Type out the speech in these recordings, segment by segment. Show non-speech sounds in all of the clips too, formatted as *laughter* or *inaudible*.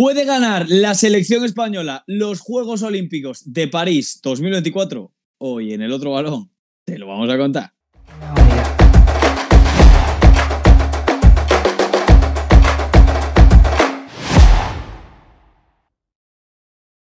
¿Puede ganar la selección española los Juegos Olímpicos de París 2024? Hoy en el otro balón te lo vamos a contar.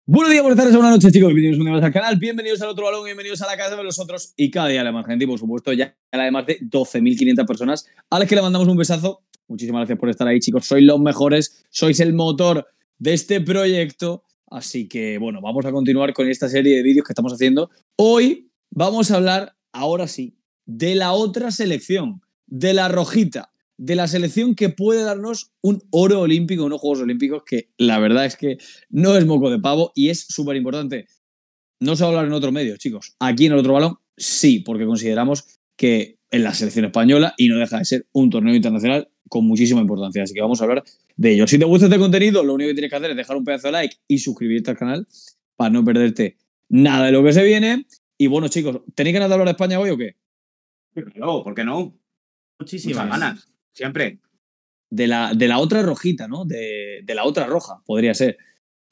Buenos días, buenas tardes, buenas noches, chicos. Bienvenidos un día al canal. Bienvenidos al otro balón, bienvenidos a la casa de los otros y cada día la más gente. Y por supuesto, ya la de más de 12.500 personas a las que le mandamos un besazo. Muchísimas gracias por estar ahí, chicos. Sois los mejores, sois el motor de este proyecto. Así que, bueno, vamos a continuar con esta serie de vídeos que estamos haciendo. Hoy vamos a hablar, ahora sí, de la otra selección, de la rojita, de la selección que puede darnos un oro olímpico, unos Juegos Olímpicos, que la verdad es que no es moco de pavo y es súper importante. No se va a hablar en otro medio, chicos. Aquí en el otro balón, sí, porque consideramos que en la selección española y no deja de ser un torneo internacional con muchísima importancia. Así que vamos a hablar de ello. Si te gusta este contenido, lo único que tienes que hacer es dejar un pedazo de like y suscribirte al canal para no perderte nada de lo que se viene. Y bueno, chicos, ¿tenéis ganas de hablar de España hoy o qué? Claro, ¿por qué no? Muchísimas ganas, siempre. De la, de la otra rojita, ¿no? De, la otra roja, podría ser.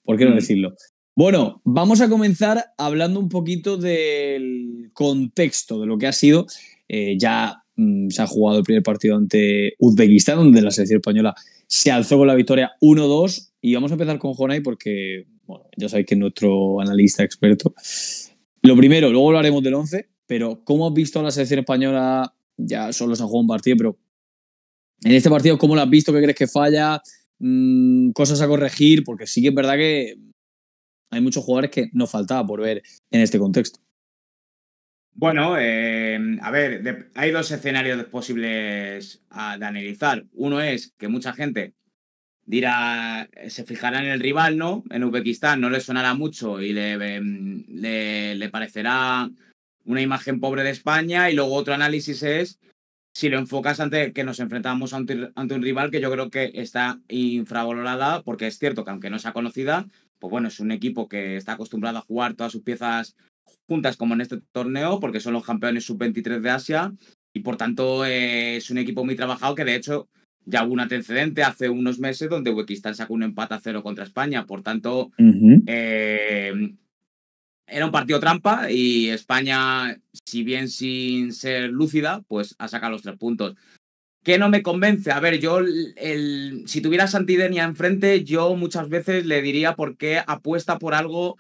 ¿Por qué no mm. decirlo? Bueno, vamos a comenzar hablando un poquito del contexto de lo que ha sido. Eh, ya mm, se ha jugado el primer partido ante Uzbekistán, donde la selección española se alzó con la victoria 1-2. Y vamos a empezar con Jonay porque bueno, ya sabéis que es nuestro analista experto. Lo primero, luego hablaremos del 11, pero ¿cómo has visto a la selección española? Ya solo se ha jugado un partido, pero en este partido, ¿cómo lo has visto? ¿Qué crees que falla? Mm, cosas a corregir, porque sí que es verdad que hay muchos jugadores que nos faltaba por ver en este contexto. Bueno, eh, a ver, hay dos escenarios posibles de analizar. Uno es que mucha gente dirá, eh, se fijará en el rival, ¿no? En Uzbekistán no le sonará mucho y em, le, parecerá una imagen pobre de España. Y luego otro análisis es si lo enfocas ante que nos enfrentamos ante, ante un rival que yo creo que está infravalorada, porque es cierto que aunque no sea conocida, pues bueno, es un equipo que está acostumbrado a jugar todas sus piezas juntas como en este torneo, porque son los campeones sub-23 de Asia y por tanto eh, es un equipo muy trabajado que de hecho ya hubo un antecedente hace unos meses donde Uzbekistán sacó un empate a cero contra España, por tanto eh, era un partido trampa y España, si bien sin ser lúcida, pues ha sacado los tres puntos. ¿Qué no me convence? A ver, yo, el, si tuviera Santidenia enfrente, yo muchas veces le diría por qué apuesta por algo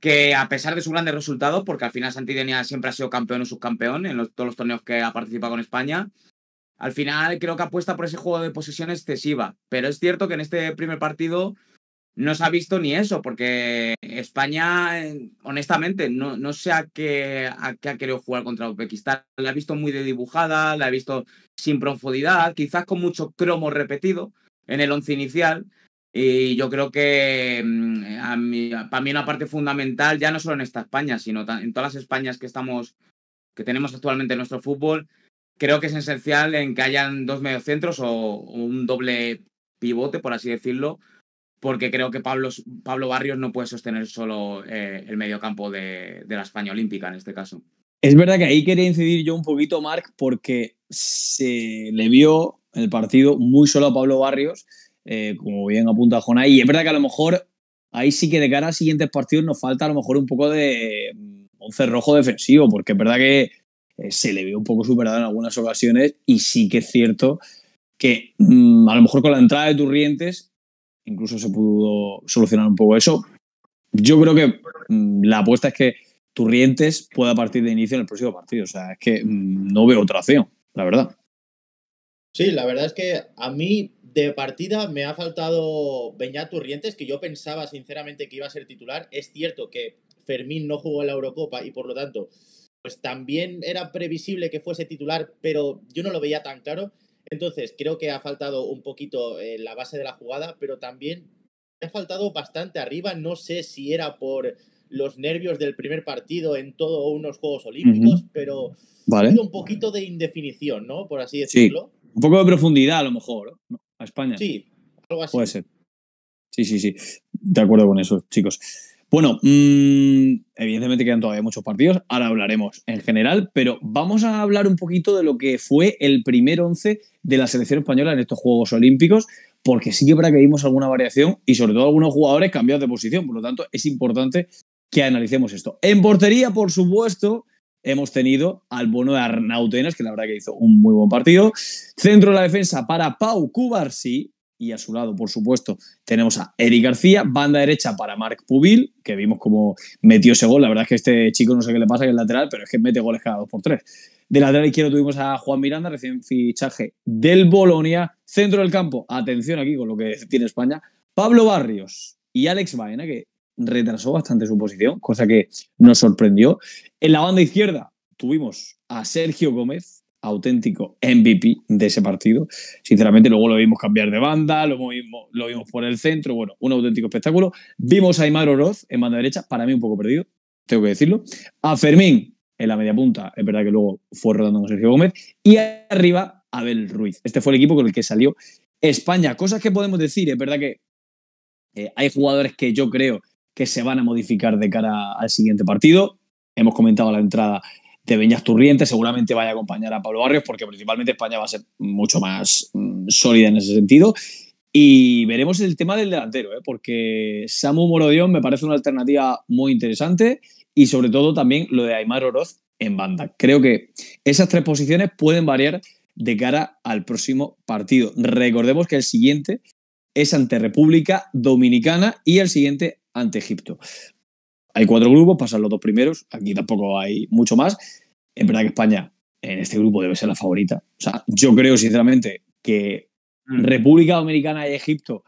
que a pesar de sus grandes resultados, porque al final Santidenia siempre ha sido campeón o subcampeón en todos los torneos que ha participado con España, al final creo que apuesta por ese juego de posesión excesiva. Pero es cierto que en este primer partido no se ha visto ni eso, porque España, honestamente, no, no sé a qué, ha querido jugar contra Uzbekistán. La ha visto muy de dibujada, la ha visto sin profundidad, quizás con mucho cromo repetido en el once inicial. Y yo creo que mm, eh, para mí una parte fundamental, ya no solo en esta España, sino en todas las Españas que estamos, que tenemos actualmente en nuestro fútbol, creo que es esencial en que hayan dos mediocentros o, un doble pivote, por así decirlo, porque creo que Pablo, Pablo Barrios no puede sostener solo eh, el mediocampo de, de la España Olímpica en este caso. Es verdad que ahí quería incidir yo un poquito, Marc, porque se le vio el partido muy solo a Pablo Barrios eh, como bien apunta Jonay Y es verdad que a lo mejor ahí sí que de cara a siguientes partidos nos falta a lo mejor un poco de un mm, cerrojo defensivo, porque es verdad que eh, se le vio un poco superado en algunas ocasiones y sí que es cierto que mm, a lo mejor con la entrada de Turrientes incluso se pudo solucionar un poco eso. Yo creo que mm, la apuesta es que Turrientes pueda partir de inicio en el próximo partido. O sea, es que no veo otra opción, la verdad. Sí, la verdad es que a mí de partida me ha faltado Beñat Turrientes, que yo pensaba sinceramente que iba a ser titular. Es cierto que Fermín no jugó en la Eurocopa y por lo tanto, pues también era previsible que fuese titular, pero yo no lo veía tan claro. Entonces, creo que ha faltado un poquito en eh, la base de la jugada, pero también me ha faltado bastante arriba. No sé si era por los nervios del primer partido en todos unos Juegos Olímpicos, pero vale. ha un poquito de indefinición, ¿no? Por así decirlo. Un poco de profundidad, a lo mejor. ¿no? a España. Sí, algo así. Puede ser. Sí, sí, sí. De acuerdo con eso, chicos. Bueno, mm, evidentemente quedan todavía muchos partidos, ahora hablaremos en general, pero vamos a hablar un poquito de lo que fue el primer once de la selección española en estos Juegos Olímpicos, porque sí que para que vimos alguna variación y sobre todo algunos jugadores cambiados de posición, por lo tanto es importante que analicemos esto. En portería, por supuesto, hemos tenido al bueno de Arnautenas, que la verdad que hizo un muy buen partido. Centro de la defensa para Pau Cubarsí, y a su lado, por supuesto, tenemos a Eric García, banda derecha para Marc Pubil, que vimos cómo metió ese gol. La verdad es que este chico no sé qué le pasa que es lateral, pero es que mete goles cada dos por tres. De lateral izquierdo tuvimos a Juan Miranda, recién fichaje del Bolonia. Centro del campo, atención aquí con lo que tiene España, Pablo Barrios y Alex Baena, que retrasó bastante su posición, cosa que nos sorprendió. En la banda izquierda tuvimos a Sergio Gómez, auténtico MVP de ese partido. Sinceramente, luego lo vimos cambiar de banda, lo vimos, lo vimos por el centro, bueno, un auténtico espectáculo. Vimos a Aymar Oroz en banda derecha, para mí un poco perdido, tengo que decirlo. A Fermín en la media punta, es verdad que luego fue rodando con Sergio Gómez. Y arriba, Abel Ruiz. Este fue el equipo con el que salió España. Cosas que podemos decir, es verdad que eh, hay jugadores que yo creo que se van a modificar de cara al siguiente partido. Hemos comentado la entrada de Beñas Turriente, seguramente vaya a acompañar a Pablo Barrios, porque principalmente España va a ser mucho más mm, sólida en ese sentido. Y veremos el tema del delantero, ¿eh? porque Samu Morodión me parece una alternativa muy interesante y sobre todo también lo de Aymar Oroz en banda. Creo que esas tres posiciones pueden variar de cara al próximo partido. Recordemos que el siguiente es ante República Dominicana y el siguiente ante Egipto. Hay cuatro grupos, pasan los dos primeros, aquí tampoco hay mucho más. Es verdad que España en este grupo debe ser la favorita. O sea, yo creo sinceramente que mm. República Dominicana y Egipto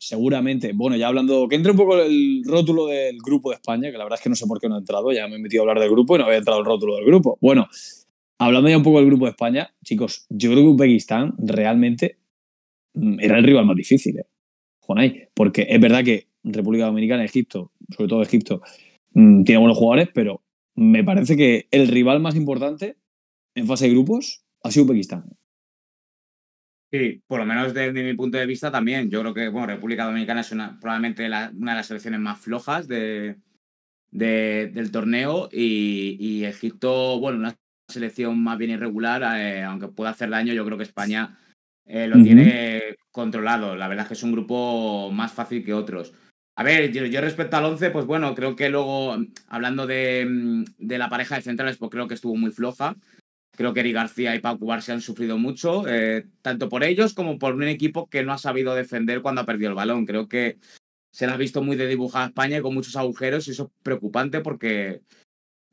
seguramente, bueno, ya hablando, que entre un poco el rótulo del grupo de España, que la verdad es que no sé por qué no he entrado, ya me he metido a hablar del grupo y no había entrado el rótulo del grupo. Bueno, hablando ya un poco del grupo de España, chicos, yo creo que Uzbekistán realmente mm, era el rival más difícil, ¿eh? porque es verdad que República Dominicana, Egipto, sobre todo Egipto, mm, tiene buenos jugadores, pero me parece que el rival más importante en fase de grupos ha sido Uzbekistán. Sí, por lo menos desde, mi punto de vista también. Yo creo que bueno, República Dominicana es una, probablemente una de las selecciones más flojas del torneo y, Egipto, bueno, una selección más bien irregular, eh, aunque pueda hacer daño, yo creo que España eh, lo tiene controlado. La verdad es que es un grupo más fácil que otros. A ver, yo, respecto al 11, pues bueno, creo que luego, hablando de, la pareja de centrales, pues creo que estuvo muy floja. Creo que Eri García y Pau Cubar se han sufrido mucho, eh, tanto por ellos como por un equipo que no ha sabido defender cuando ha perdido el balón. Creo que se la ha visto muy de dibujada España y con muchos agujeros, y eso es preocupante porque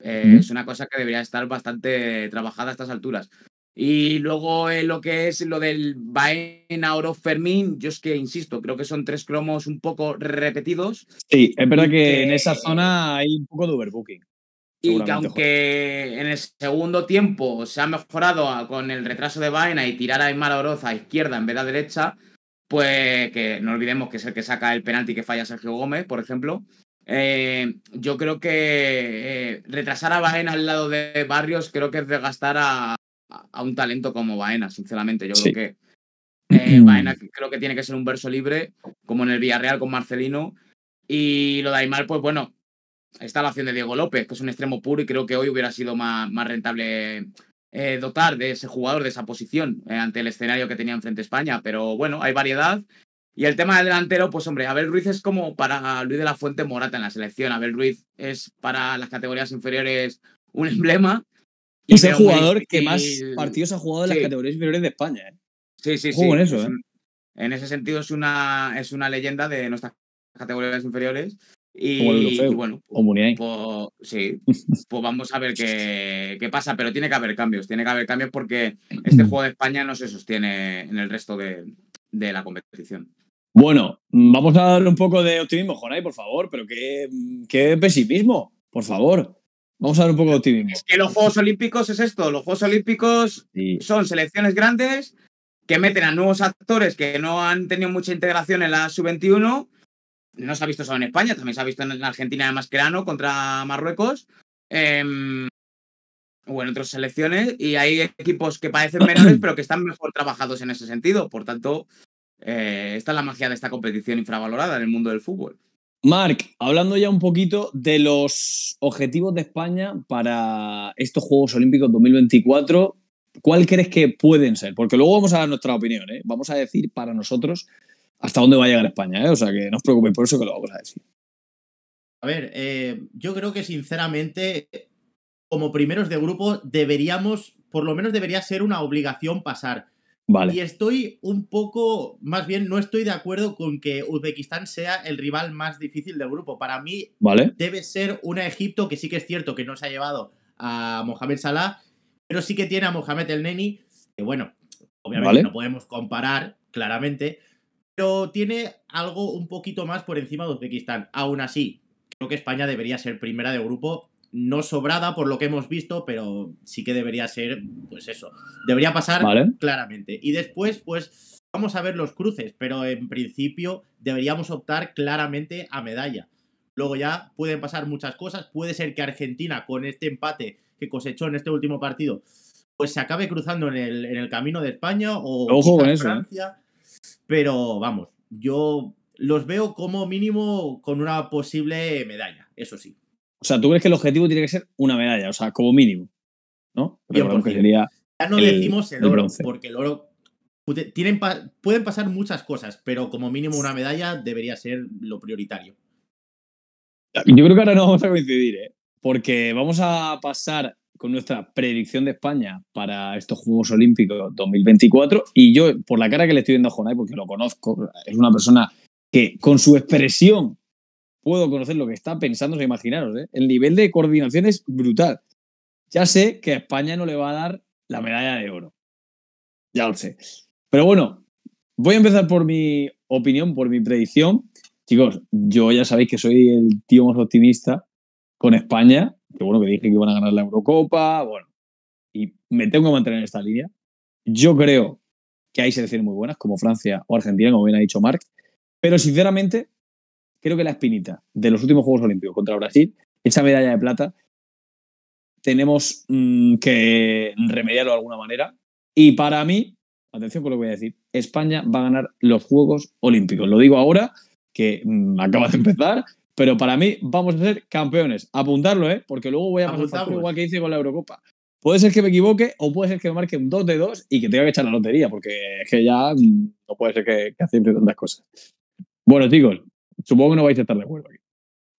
eh, es una cosa que debería estar bastante trabajada a estas alturas. Y luego eh, lo que es lo del Baena Oro Fermín, yo es que insisto, creo que son tres cromos un poco repetidos. Sí, es verdad que, en esa zona hay un poco de overbooking. Y que aunque en el segundo tiempo se ha mejorado con el retraso de Baena y tirar a Emma Oroz a izquierda en vez de a derecha, pues que no olvidemos que es el que saca el penalti que falla Sergio Gómez, por ejemplo. Eh, yo creo que eh, retrasar a Baena al lado de Barrios creo que es gastar a, a un talento como Baena, sinceramente. Yo creo que eh, *clears throat* creo que tiene que ser un verso libre, como en el Villarreal con Marcelino. Y lo de Aymar, pues bueno, está la opción de Diego López, que es un extremo puro y creo que hoy hubiera sido más, rentable eh, dotar de ese jugador, de esa posición, eh, ante el escenario que tenía enfrente España. Pero bueno, hay variedad. Y el tema del delantero, pues hombre, Abel Ruiz es como para Luis de la Fuente Morata en la selección. Abel Ruiz es para las categorías inferiores un *laughs* emblema es el jugador que más partidos ha jugado en las categorías inferiores de España. ¿eh? Sí, sí, sí. En, eso, ¿eh? en ese sentido es una, es una leyenda de nuestras categorías inferiores. Y, bueno, sí, *laughs* pues vamos a ver qué, qué, pasa, pero tiene que haber cambios, tiene que haber cambios porque *clears throat* este juego de España no se sostiene en el resto de, la competición. Bueno, vamos a darle un poco de optimismo, Jonay, por favor, pero qué pesimismo, por favor. Vamos a ver un poco de optimismo. Es que los Juegos Olímpicos es esto, los Juegos Olímpicos son selecciones grandes que meten a nuevos actores que no han tenido mucha integración en la sub-21. No se ha visto solo en España, también se ha visto en Argentina de Mascherano contra Marruecos. Em, o en otras selecciones. Y hay equipos que parecen menores, *clears throat* pero que están mejor trabajados en ese sentido. Por tanto, eh, esta es la magia de esta competición infravalorada en el mundo del fútbol. Marc, hablando ya un poquito de los objetivos de España para estos Juegos Olímpicos 2024, ¿cuál crees que pueden ser? Porque luego vamos a dar nuestra opinión, ¿eh? vamos a decir para nosotros hasta dónde va a llegar España, ¿eh? o sea que no os preocupéis por eso que lo vamos a decir. A ver, eh, yo creo que sinceramente, como primeros de grupo, deberíamos, por lo menos debería ser una obligación pasar. Y estoy un poco, más bien, no estoy de acuerdo con que Uzbekistán sea el rival más difícil del grupo. Para mí, vale. debe ser una Egipto que sí que es cierto que no se ha llevado a Mohamed Salah, pero sí que tiene a Mohamed El Neni, que bueno, obviamente no podemos comparar, claramente, pero tiene algo un poquito más por encima de Uzbekistán. Aún así, creo que España debería ser primera de grupo no sobrada por lo que hemos visto, pero sí que debería ser, pues eso, debería pasar claramente. Y después, pues vamos a ver los cruces, pero en principio deberíamos optar claramente a medalla. Luego ya pueden pasar muchas cosas, puede ser que Argentina con este empate que cosechó en este último partido, pues se acabe cruzando en el, en el camino de España o en ¿eh? Francia, pero vamos, yo los veo como mínimo con una posible medalla, eso sí. O sea, tú crees que el objetivo tiene que ser una medalla, o sea, como mínimo. ¿No? ya no decimos el, oro, porque el oro. Tienen, pueden pasar muchas cosas, pero como mínimo una medalla debería ser lo prioritario. Yo creo que ahora no vamos a coincidir, ¿eh? porque vamos a pasar con nuestra predicción de España para estos Juegos Olímpicos 2024. Y yo, por la cara que le estoy viendo a Jonay, porque lo conozco, es una persona que con su expresión puedo conocer lo que está pensando, imaginaros, ¿eh? el nivel de coordinación es brutal. Ya sé que a España no le va a dar la medalla de oro. Ya lo sé. Pero bueno, voy a empezar por mi opinión, por mi predicción. Chicos, yo ya sabéis que soy el tío más optimista con España, que bueno, que dije que iban a ganar la Eurocopa, bueno, y me tengo que mantener en esta línea. Yo creo que hay selecciones muy buenas, como Francia o Argentina, como bien ha dicho Marc, pero sinceramente creo que la espinita de los últimos Juegos Olímpicos contra Brasil, esa medalla de plata, tenemos mm, que remediarlo de alguna manera. Y para mí, atención con lo que voy a decir, España va a ganar los Juegos Olímpicos. Lo digo ahora, que mm, acaba de empezar, pero para mí vamos a ser campeones. Apuntarlo, ¿eh? Porque luego voy a pasar igual que hice con la Eurocopa. Puede ser que me equivoque o puede ser que me marque un 2 de 2 y que tenga que echar la lotería, porque es que ya mm, no puede ser que, que tantas cosas. Bueno, chicos, supongo que no vais a estar de acuerdo aquí.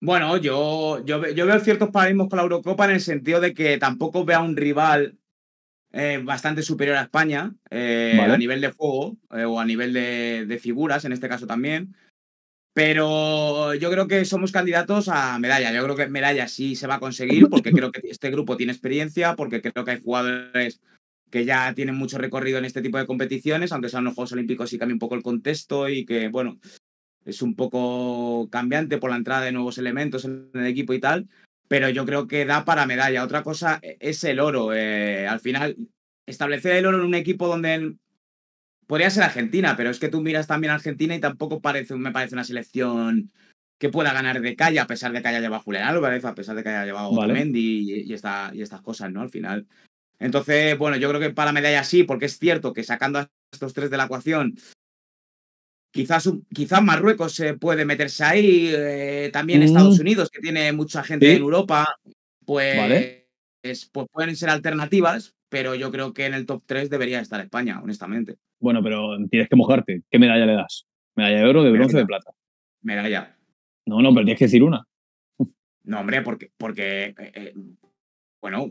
Bueno, yo, yo, veo ciertos paradigmas con la Eurocopa en el sentido de que tampoco veo un rival eh, bastante superior a España eh, a nivel de juego eh, o a nivel de, figuras, en este caso también. Pero yo creo que somos candidatos a medalla. Yo creo que medalla sí se va a conseguir porque creo que este grupo tiene experiencia, porque creo que hay jugadores que ya tienen mucho recorrido en este tipo de competiciones, aunque sean los Juegos Olímpicos y cambia un poco el contexto y que, bueno, es un poco cambiante por la entrada de nuevos elementos en el equipo y tal, pero yo creo que da para medalla. Otra cosa e, es el oro. Eh, al final, establecer el oro en un equipo donde podría ser Argentina, pero es que tú miras también a Argentina y tampoco parece, me parece una selección que pueda ganar de calle, a pesar de que haya llevado Julián Álvarez, a pesar de que haya llevado Mendy y, y estas cosas, ¿no? Al final. Entonces, bueno, yo creo que para medalla sí, porque es cierto que sacando a estos tres de la ecuación, Quizás, quizás Marruecos se puede meterse ahí, eh, también Estados mm. Unidos, que tiene mucha gente en Europa, pues, pues, pueden ser alternativas, pero yo creo que en el top 3 debería estar España, honestamente. Bueno, pero tienes que mojarte. ¿Qué medalla le das? ¿Medalla de oro, de bronce o de plata? Medalla. No, no, pero tienes que decir una. No, hombre, porque, porque eh, eh, bueno,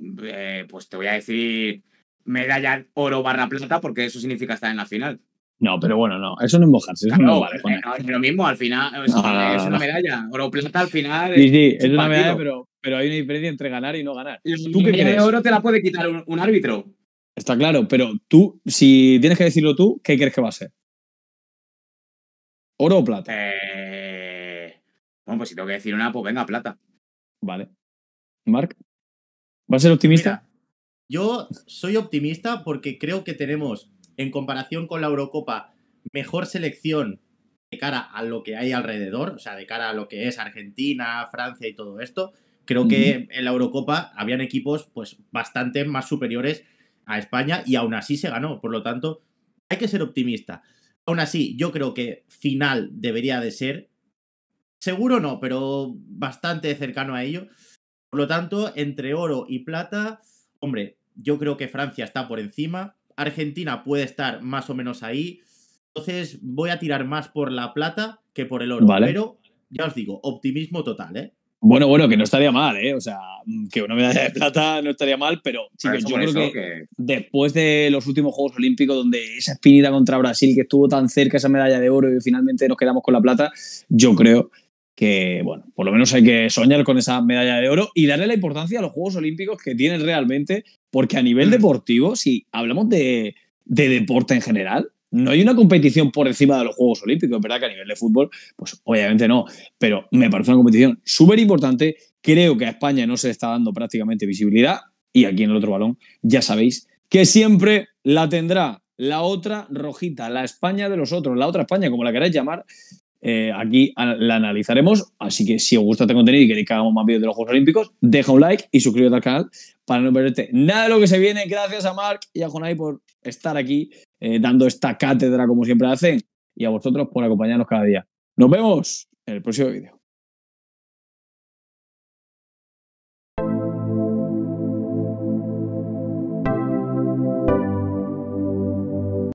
pues te voy a decir medalla oro barra plata porque eso significa estar en la final. No, pero bueno, no, eso no es mojarse. vale, es eh, eh, lo mismo, al final es, una, medalla. Oro plata al final. Sí, sí, es, una medalla, pero, hay una diferencia entre ganar y no ganar. ¿Tú, que oro te la puede quitar un, árbitro. Está claro, pero tú, si tienes que decirlo tú, ¿qué crees que va a ser? ¿Oro o plata? Eh, bueno, pues si tengo que decir una, pues venga, plata. Vale. Marc, ¿va a ser optimista? yo soy optimista porque creo que tenemos en comparación con la Eurocopa, mejor selección de cara a lo que hay alrededor, o sea, de cara a lo que es Argentina, Francia y todo esto. Creo que en la Eurocopa habían equipos pues bastante más superiores a España y aún así se ganó. Por lo tanto, hay que ser optimista. Aún así, yo creo que final debería de ser, seguro no, pero bastante cercano a ello. Por lo tanto, entre oro y plata, hombre, yo creo que Francia está por encima, Argentina puede estar más o menos ahí. Entonces voy a tirar más por la plata que por el oro. Pero ya os digo, optimismo total, ¿eh? Bueno, bueno, que no estaría mal, ¿eh? O sea, que una medalla de plata no estaría mal, pero chicos, yo creo que, después de los últimos Juegos Olímpicos, donde esa espinita contra Brasil, que estuvo tan cerca esa medalla de oro y finalmente nos quedamos con la plata, yo creo que, bueno, por lo menos hay que soñar con esa medalla de oro y darle la importancia a los Juegos Olímpicos que tienen realmente, porque a nivel mm. deportivo, si hablamos de, deporte en general, no hay una competición por encima de los Juegos Olímpicos, ¿verdad? Que a nivel de fútbol, pues obviamente no, pero me parece una competición súper importante. Creo que a España no se le está dando prácticamente visibilidad y aquí en el otro balón ya sabéis que siempre la tendrá la otra rojita, la España de los otros, la otra España, como la queráis llamar, eh, aquí la analizaremos, así que si os gusta este contenido y queréis que hagamos más vídeos de los Juegos Olímpicos, deja un like y suscríbete al canal para no perderte nada de lo que se viene. Gracias a Mark y a Jonai por estar aquí eh, dando esta cátedra como siempre hacen y a vosotros por acompañarnos cada día. Nos vemos en el próximo vídeo.